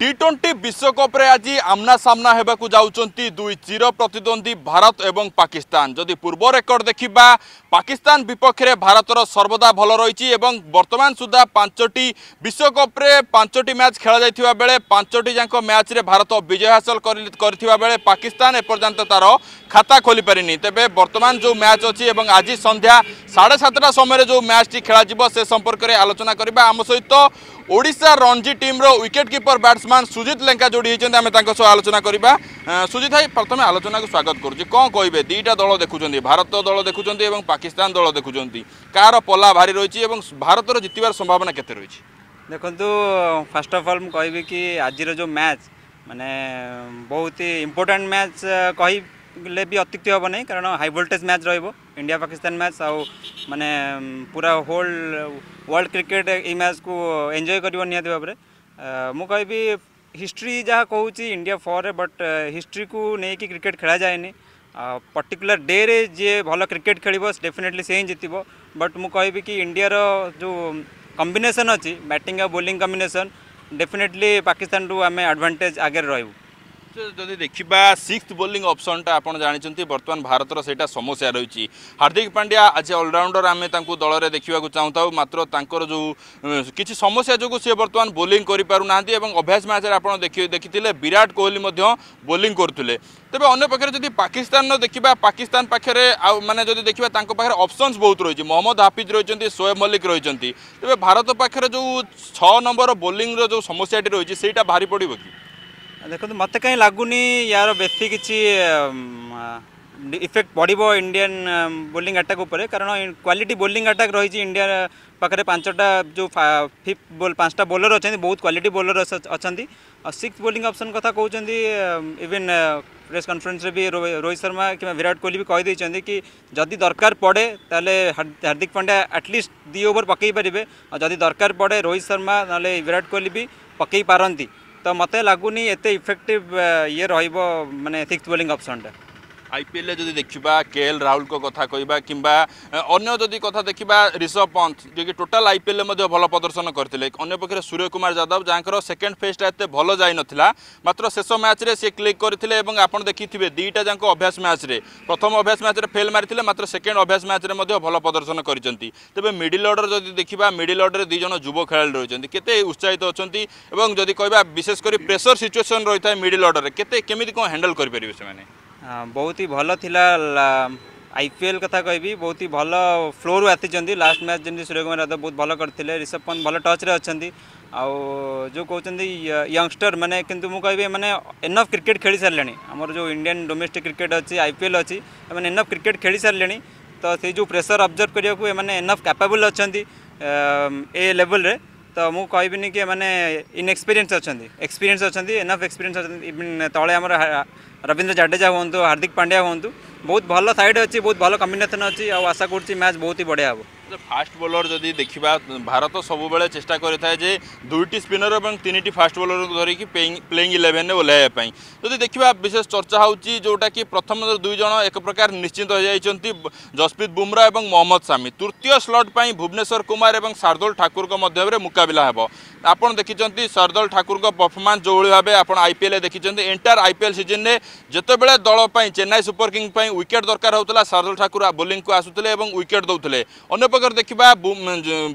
T twenty বিশ্বকপে আজ সামনা হওয়া যাচ্ছেন দুই চির প্রতিদ্বন্দ্বী ভারত এবং পাকিস্তান যদি পূর্ব রেকর্ড দেখা পাকিস্তান বিপক্ষে ভারতর সর্বদা ভাল রয়েছে এবং বর্তমান সুদ্ধা পাঁচটি বিশ্বকপরে পাঁচটি ম্যাচ খেলা যাই বেড়ে পাঁচটি যাক ম্যাচে ভারত বিজয় হাসল করে পাকিস্তান এপর্যন্ত তার খাতা খোলি পারি তবে বর্তমান যে ম্যাচ অছি এবং আজ সন্ধ্যা সাড়ে সাতটা সময় যে ম্যাচটি খেলা যাব সে সম্পর্কে আলোচনা করা আম সহিত ওড়শা রঞ্জি টিম্র wicket keeper batsman Sujit Lenka যোড়ি হয়েছেন আমি তাঁর সহ আলোচনা করা সুজিত ভাই প্রথমে আলোচনাকে স্বাগত করছি কম কহবে দুইটা দল দেখুম ভারত দল দেখুম এবং পাকিস্তান দল দেখুম কার পলা ভারি রয়েছে এবং ভারতর জিতবার সম্ভাবনা কেতে রয়েছে দেখন্তু ফার্স্ট অফ অল মু কহবি কি আজির যে ম্যাচ মানে বহুত ইম্পর্টাট ম্যাচ কহিলে বি অত্যুক্তি হব নাই কারণ হাই ভোল্টেজ ম্যাচ রহব ইন্ডিয়া পাকিস্তান ম্যাচ আউ মানে পুরা হোল ওয়ার্ল্ড ক্রিকেট এই ম্যাচକୁ ଏନ୍ଜୟ କରିବ ନିହାତି ଭାବରେ ମୁଁ କହିବି हिस्ट्री जहाँ कौच इंडिया फोर बट हिस्ट्री को लेकिन क्रिकेट खेल जाए पर्टिकुलर डे रे भल क्रिकेट खेल डेफिनेटली से ही जितव बट मुझे कि इंडिया जो कम्बेसन अच्छी बैटिंग आ बोलींग कम्बेसन डेफिनेटली पाकिस्तान आम आडभांटेज आगे रू ଯଦି ଦେଖିବା ସିକ୍ସ ବୋଲିଂ ଅପସନଟା ଆପଣ ଜାଣିଛନ୍ତି ବର୍ତ୍ତମାନ ଭାରତର ସେଇଟା ସମସ୍ୟା ରହିଛି ହାର୍ଦ୍ଦିକ ପାଣ୍ଡ୍ୟା ଆଜି ଅଲରାଉଣ୍ଡର ଆମେ ତାଙ୍କୁ ଦଳରେ ଦେଖିବାକୁ ଚାହୁଁଥାଉ ମାତ୍ର ତାଙ୍କର ଯେଉଁ କିଛି ସମସ୍ୟା ଯୋଗୁଁ ସେ ବର୍ତ୍ତମାନ ବୋଲିଂ କରିପାରୁନାହାନ୍ତି ଏବଂ ଅଭ୍ୟାସ ମ୍ୟାଚ୍ରେ ଆପଣ ଦେଖି ଦେଖିଥିଲେ ବିରାଟ କୋହଲି ମଧ୍ୟ ବୋଲିଂ କରୁଥିଲେ ତେବେ ଅନ୍ୟ ପକ୍ଷରେ ଯଦି ପାକିସ୍ତାନର ଦେଖିବା ପାକିସ୍ତାନ ପାଖରେ ଆଉ ମାନେ ଯଦି ଦେଖିବା ତାଙ୍କ ପାଖରେ ଅପସନ୍ସ ବହୁତ ରହିଛି ମହମ୍ମଦ ହାଫିଜ ରହିଛନ୍ତି ସୋଏବ ମଲ୍ଲିକ ରହିଛନ୍ତି ତେବେ ଭାରତ ପାଖରେ ଯେଉଁ ଛଅ ନମ୍ବର ବୋଲିଂର ଯେଉଁ ସମସ୍ୟାଟି ରହିଛି ସେଇଟା ଭାରି ପଡ଼ିବ କି देखो मत कहीं लगुनी यार बेस किसी इफेक्ट पड़ो इंडियान बोली आटाक कारण क्वालिटी बोलिंग अटाक रही इंडिया पाखे पांचटा जो फिफ्थ बोल पांचटा बोलर अच्छा बहुत क्वालिटी बोलर अच्छा और सिक्स बोली ऑप्शन कथा कौन इवेन प्रेस कन्फरेन्स भी रोहित शर्मा कि विराट कोहली भी कहीदे कि जदि दरकार पड़े तेल हार्दिक पांड्या आटलिस्ट दी ओवर पकई पारे और जदि दरकार पड़े रोहित शर्मा ना विराट कोहली भी पकई पारती ତ ମୋତେ ଲାଗୁନି ଏତେ ଇଫେକ୍ଟିଭ୍ ଇଏ ରହିବ ମାନେ ସିକ୍ସ ବୋଲିଂ ଅପସନ୍ଟା আইপিএল যদি দেখা কে এল রাহুল কথা কহা কিংবা অন্য যদি কথা দেখা ঋষভ পন্থ যে কি টোটাল আইপিএল ভাল প্রদর্শন করে অন্য পক্ষে সূর্যকুমার যাদব যাঙ্কর সেকেন্ড ফেজটা এত ভাল যাই নথিলা মাত্র শেষ ম্যাচে সে ক্লিক করে এবং আপনার দেখিথিবে দুইটা যাক অভ্যাস ম্যাচে প্রথম অভ্যাস ম্যাচে ফেল মারি মাত্র সেকেন্ড অভ্যাস ম্যাচে ভাল প্রদর্শন করেছেন তবে মিডিল অর্ডর যদি দেখা মিডিল অর্ডরে দুইজন যুব খেলাড়ি রয়েছেন কেতে উৎসাহিত অনেক এবং যদি কহা বিশেষ করে প্রেসর সিচুয়েসন রয়েছে মিডিল অর্ডরে কেতে কেমি কম হ্যান্ডেল করে সে हाँ, बहुत ही भल थिला आईपीएल कथा कह बहुत ही भल फ्लोर आती लास्ट मैच जमी सूर्य कुमार यादव बहुत भल करते ऋषभ पंत भल टच्रे अच्छा आउ जो कौन यंगस्टर मैंने कि मुझे मैंने एनफ क्रिकेट खेली सारे आमर जो इंडियान डोमेस्टिक क्रिकेट अच्छी आईपीएल अच्छी मैंने एनफ क्रिकेट खेली सारे तो से जो प्रेसर अब्जर्व करने एनफ कैपेबल अच्छा ए लेवल रे तो मुझे कहबिनी कि मैंने इनएक्सपीरियंस अच्छा एक्सपीरियंस अच्छा एनफ एक्सपीरियंस अच्छा तले आम ରବୀନ୍ଦ୍ର ଜାଡେଜା ହୁଅନ୍ତୁ ହାର୍ଦ୍ଦିକ পাণ্ডিয়া ହୁଅନ୍ତୁ ବହୁତ ଭଲ ସାଇଡ୍ ଅଛି ବହୁତ ଭଲ କମ୍ବିନେସନ୍ ଅଛି ଆଉ ଆଶା କରୁଛି ମ୍ୟାଚ୍ ବହୁତ ହି ବଢ଼ିଆ ହେବ ଫାଷ୍ଟ ବୋଲର ଯଦି ଦେଖିବା ଭାରତ ସବୁବେଳେ ଚେଷ୍ଟା କରିଥାଏ ଯେ ଦୁଇଟି ସ୍ପିନର ଏବଂ ତିନିଟି ଫାଷ୍ଟ ବୋଲରକୁ ଧରିକି ପ୍ଲେଇଂ ଇଲେଭେନ୍ରେ ଓହ୍ଲାଇବା ପାଇଁ ଯଦି ଦେଖିବା ବିଶେଷ ଚର୍ଚ୍ଚା ହେଉଛି ଯେଉଁଟାକି ପ୍ରଥମ ଦୁଇ ଜଣ ଏକ ପ୍ରକାର ନିଶ୍ଚିନ୍ତ ହୋଇଯାଇଛନ୍ତି ଜସପ୍ରୀତ ବୁମ୍ରା ଏବଂ ମହମ୍ମଦ ସାମି ତୃତୀୟ ସ୍ଲଟ୍ ପାଇଁ ଭୁବନେଶ୍ୱର କୁମାର ଏବଂ ଶାର୍ଦୁଲ ଠାକୁରଙ୍କ ମଧ୍ୟରେ ମୁକାବିଲା ହେବ ଆପଣ ଦେଖିଛନ୍ତି ଶରଦଲ ଠାକୁରଙ୍କ ପରଫର୍ମାନ୍ସ ଯେଉଁଭଳି ଭାବେ ଆପଣ ଆଇପିଏଲ୍ରେ ଦେଖିଛନ୍ତି ଏଣ୍ଟାୟାର ଆଇପିଏଲ୍ ସିଜନ୍ରେ ଯେତେବେଳେ ଦଳ ପାଇଁ ଚେନ୍ନାଇ ସୁପର କିଙ୍ଗ ପାଇଁ ୱିକେଟ୍ ଦରକାର ହେଉଥିଲା ଶରଦଲ ଠାକୁର ବୋଲିଂକୁ ଆସୁଥିଲେ ଏବଂ ୱିକେଟ୍ ଦେଉଥିଲେ ଅନ୍ୟପକ୍ଷରେ ଦେଖିବା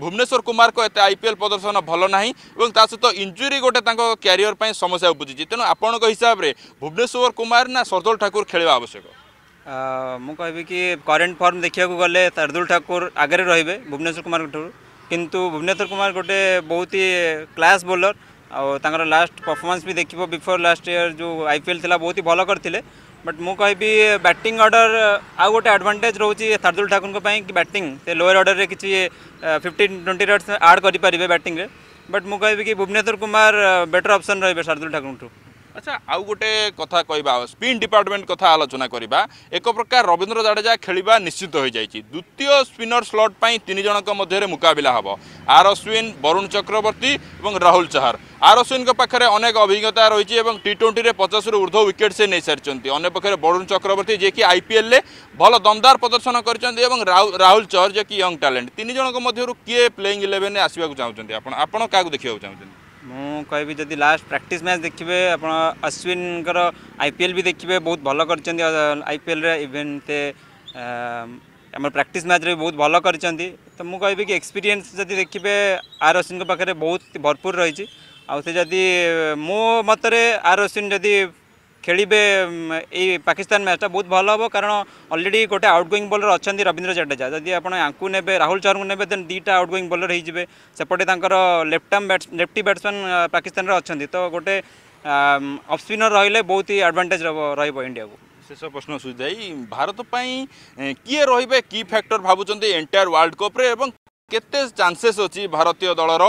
ଭୁବନେଶ୍ୱର କୁମାରଙ୍କ ଏତେ ଆଇପିଏଲ୍ ପ୍ରଦର୍ଶନ ଭଲ ନାହିଁ ଏବଂ ତା ସହିତ ଇଞ୍ଜୁରି ଗୋଟେ ତାଙ୍କ କ୍ୟାରିୟର ପାଇଁ ସମସ୍ୟା ଉପୁଜିଛି ତେଣୁ ଆପଣଙ୍କ ହିସାବରେ ଭୁବନେଶ୍ୱର କୁମାର ନା ଶରଦଲ ଠାକୁର ଖେଳିବା ଆବଶ୍ୟକ ମୁଁ କହିବି କି କରେଣ୍ଟ ଫର୍ମ ଦେଖିବାକୁ ଗଲେ ଶରଦୁଲ ଠାକୁର ଆଗରେ ରହିବେ ଭୁବନେଶ୍ୱର କୁମାରଙ୍କଠାରୁ কিন্তু ভুবনেশ্বর কুমার গটে বহুতই ক্লাস বোলার আ তঙ্গর লাস্ট পারফরম্যান্স ভি দেখিবো বিফোর লাস্ট ইয়ার জো আইপিএল থিলা বহুতই ভাল করতিলে বাট মু কইবি ব্যাটিং অর্ডার আ গটে অ্যাডভান্টেজ রহুচি শারদুল ঠাকুরক পই কি ব্যাটিং তে লোয়ার অর্ডার রে কিচি 15 20 রটসে অ্যাড করি পারিবে ব্যাটিং রে বাট মু কইবি কি ভুবনেশ্বর কুমার বেটার অপশন রইবে শারদুল ঠাকুরটু আচ্ছা আউ গোটে কথা কইবা স্পিন ডিপার্টমেন্ট কথা আলোচনা করিবা এক প্রকার রবীন্দ্র জাডেজা খেলিবা নিশ্চিত হয়ে যাইছি দ্বিতীয় স্পিনর স্লট পাই তিন জনক মধ্যে মুকাবিলা হব আর অশ্বিন বরুণ চক্রবর্তী এবং রাহুল চাহার আর অশ্বিন পাখে অনেক অভিজ্ঞতা রয়েছে এবং টি টোয়েন্টি রু ঊর্ধ্ব উইকেট সে নিয়ে অন্য পক্ষে বরুণ চক্রবর্তী যে কি আইপিএল ভালো দমদার প্রদর্শন করেছেন এবং রাহুল চর যে কি ইয়ং ট্যালেন্ট তিন জনক মধ্যে কি প্লেইং ইলেভেন আসবাক চাহুন আপনার আপনার কাহু দেখা চাহুন मुझे जदि लास्ट प्राक्ट मैच देखिए आप अश्विन आईपीएल भी देखिए बहुत भल कर आईपीएल इवेन से आम प्राक्ट मैच रे बहुत भल कर तो मुझे कहि कि एक्सपीरियंस जब देखिए आर अश्विन पाखे बहुत भरपूर रही आदि मो मतरे आर अश्विन जदि ଖେଳିବେ ଏଇ ପାକିସ୍ତାନ ମ୍ୟାଚ୍ଟା ବହୁତ ଭଲ ହେବ କାରଣ ଅଲରେଡ଼ି ଗୋଟେ ଆଉଟଗୋଇଂ ବୋଲର ଅଛନ୍ତି ରବୀନ୍ଦ୍ର ଜାଡ଼େଜା ଯଦି ଆପଣ ୟାଙ୍କୁ ନେବେ ରାହୁଲ ଚହରଙ୍କୁ ନେବେ ଦେନ୍ ଦୁଇଟା ଆଉଟଗୋଇଂ ବୋଲର ହେଇଯିବେ ସେପଟେ ତାଙ୍କର ଲେଫ୍ଟାର୍ମ ବ୍ୟାଟ୍ସ ଲେଫ୍ଟି ବ୍ୟାଟ୍ସମ୍ୟାନ୍ ପାକିସ୍ତାନରେ ଅଛନ୍ତି ତ ଗୋଟେ ଅଫ୍ସ୍ପିନର୍ ରହିଲେ ବହୁତ ହି ଆଡ଼ଭାଣ୍ଟେଜ୍ ରହିବ ଇଣ୍ଡିଆକୁ ଶେଷ ପ୍ରଶ୍ନ ସୁଜାଇ ଭାରତ ପାଇଁ କିଏ ରହିବେ କି ଫ୍ୟାକ୍ଟର ଭାବୁଛନ୍ତି ଏଣ୍ଟାୟାର ୱାର୍ଲଡ କପ୍ରେ ଏବଂ কেতে চান্সেস অছি ভারতীয় দলর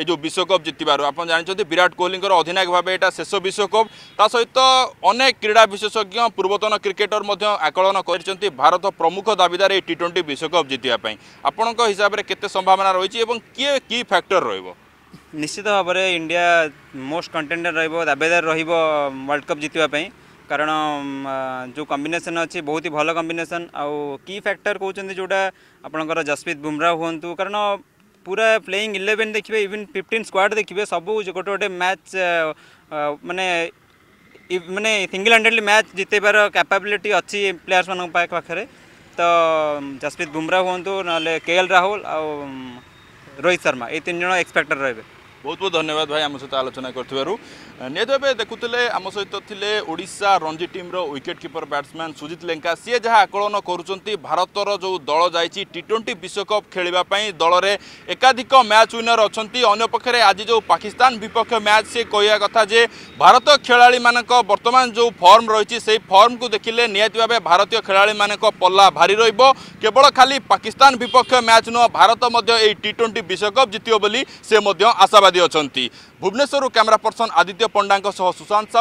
এই যে বিশ্বকপ জিতবার আপনার জাঁচান বিরাট কোহলিঙ্কর অধিনায়ক ভাবে এটা শেষ বিশ্বকপ তা সহিত অনেক ক্রীড়া বিশেষজ্ঞ পূর্বতন ক্রিকেটর মধ্যে আকলন করেছেন ভারত প্রমুখ দাবিদার এই টি টোয়েন্টি বিশ্বকপ জিতবা আপনার হিসাবে কেতে সম্ভাবনা রয়েছে এবং কি কি ফ্যাক্টর রহব নিশ্চিত ভাবে ইন্ডিয়া মোস্ট কন্টেন্ডর রহব দাবিদার রহব ওয়ার্ল্ড কপ জিতবা कारण जो कम्बेसन अच्छी बहुत ही भल कम्बेसन आउ की फैक्टर कौन जोटा आप जसप्रीत बुमराह हूँ कारण पूरा प्लेइंग इलेवेन देखिए इवेन फिफ्टन स्क्वाड देखिए सब गोटे गोटे मैच मानने मैंने सिंगल हंडेडली मैच जितेबार कैपाबिलिटी अच्छी प्लेयर्स मान पाखे तो जसप्रीत बुमराह हूँ ना के एल राहुल आ रोहित शर्मा ये तीन जन एक्सपेक्टर रे ବହୁତ ବହୁତ ଧନ୍ୟବାଦ ଭାଇ ଆମ ସହିତ ଆଲୋଚନା କରିଥିବାରୁ ନିହାତି ଭାବେ ଦେଖୁଥିଲେ ଆମ ସହିତ ଥିଲେ ଓଡ଼ିଶା ରଞ୍ଜି ଟିମ୍ର wicket keeper batsman Sujit Lenka ସିଏ ଯାହା ଆକଳନ କରୁଛନ୍ତି ଭାରତର ଯେଉଁ ଦଳ ଯାଇଛି ଟି ଟ୍ୱେଣ୍ଟି ବିଶ୍ୱକପ୍ ଖେଳିବା ପାଇଁ ଦଳରେ ଏକାଧିକ ମ୍ୟାଚ୍ ୱିନର୍ ଅଛନ୍ତି ଅନ୍ୟପକ୍ଷରେ ଆଜି ଯେଉଁ ପାକିସ୍ତାନ ବିପକ୍ଷ ମ୍ୟାଚ୍ ସିଏ କହିବା କଥା ଯେ ଭାରତ ଖେଳାଳିମାନଙ୍କ ବର୍ତ୍ତମାନ ଯେଉଁ ଫର୍ମ ରହିଛି ସେହି ଫର୍ମକୁ ଦେଖିଲେ ନିହାତି ଭାବେ ଭାରତୀୟ ଖେଳାଳିମାନଙ୍କ ପଲ୍ଲା ଭାରି ରହିବ କେବଳ ଖାଲି ପାକିସ୍ତାନ ବିପକ୍ଷ ମ୍ୟାଚ୍ ନୁହଁ ଭାରତ ମଧ୍ୟ ଏହି ଟି ଟ୍ୱେଣ୍ଟି ବିଶ୍ୱକପ୍ ଜିତିବ ବୋଲି ସେ ମଧ୍ୟ ଆଶାବାଦୀ भुवने क्यमेरा पर्सन आदित्य पण्डाको सह सुशान्त